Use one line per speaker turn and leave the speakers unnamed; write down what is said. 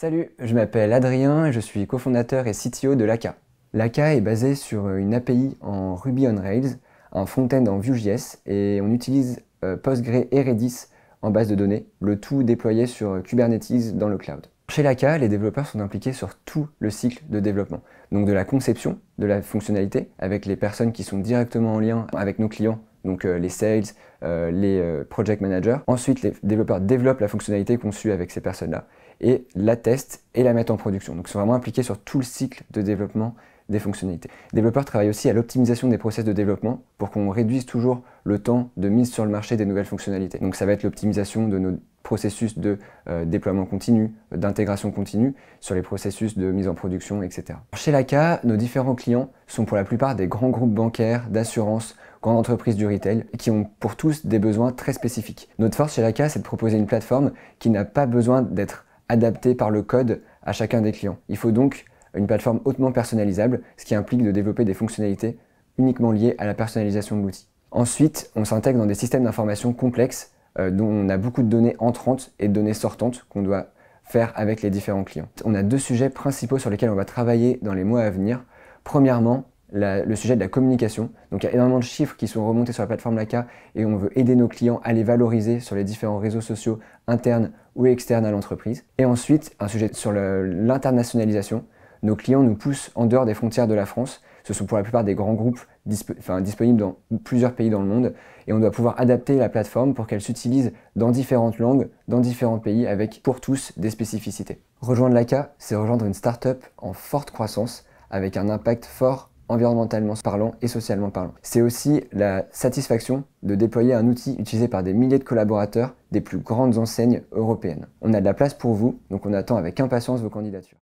Salut, je m'appelle Adrien et je suis cofondateur et CTO de l'ACA. L'ACA est basé sur euh, une API en Ruby on Rails, un front-end en Vue.js et on utilise euh, Postgre et Redis en base de données, le tout déployé sur euh, Kubernetes dans le cloud. Chez l'ACA, les développeurs sont impliqués sur tout le cycle de développement, donc de la conception de la fonctionnalité avec les personnes qui sont directement en lien avec nos clients, donc les sales, les project managers. Ensuite, les développeurs développent la fonctionnalité conçue avec ces personnes-là et la testent et la mettent en production. Donc ils sont vraiment impliqués sur tout le cycle de développement des fonctionnalités. développeurs travaillent aussi à l'optimisation des process de développement pour qu'on réduise toujours le temps de mise sur le marché des nouvelles fonctionnalités. Donc ça va être l'optimisation de nos processus de euh, déploiement continu, d'intégration continue, sur les processus de mise en production, etc. Chez l'ACA, nos différents clients sont pour la plupart des grands groupes bancaires, d'assurance, grandes entreprises du retail, qui ont pour tous des besoins très spécifiques. Notre force chez l'ACA, c'est de proposer une plateforme qui n'a pas besoin d'être adapté par le code à chacun des clients. Il faut donc une plateforme hautement personnalisable, ce qui implique de développer des fonctionnalités uniquement liées à la personnalisation de l'outil. Ensuite, on s'intègre dans des systèmes d'information complexes euh, dont on a beaucoup de données entrantes et de données sortantes qu'on doit faire avec les différents clients. On a deux sujets principaux sur lesquels on va travailler dans les mois à venir. Premièrement, le sujet de la communication. Donc il y a énormément de chiffres qui sont remontés sur la plateforme LACA et on veut aider nos clients à les valoriser sur les différents réseaux sociaux internes ou externes à l'entreprise. Et ensuite, un sujet sur l'internationalisation. Nos clients nous poussent en dehors des frontières de la France. Ce sont pour la plupart des grands groupes disponibles dans plusieurs pays dans le monde et on doit pouvoir adapter la plateforme pour qu'elle s'utilise dans différentes langues, dans différents pays avec pour tous des spécificités. Rejoindre LACA, c'est rejoindre une start-up en forte croissance avec un impact fort environnementalement parlant et socialement parlant. C'est aussi la satisfaction de déployer un outil utilisé par des milliers de collaborateurs des plus grandes enseignes européennes. On a de la place pour vous, donc on attend avec impatience vos candidatures.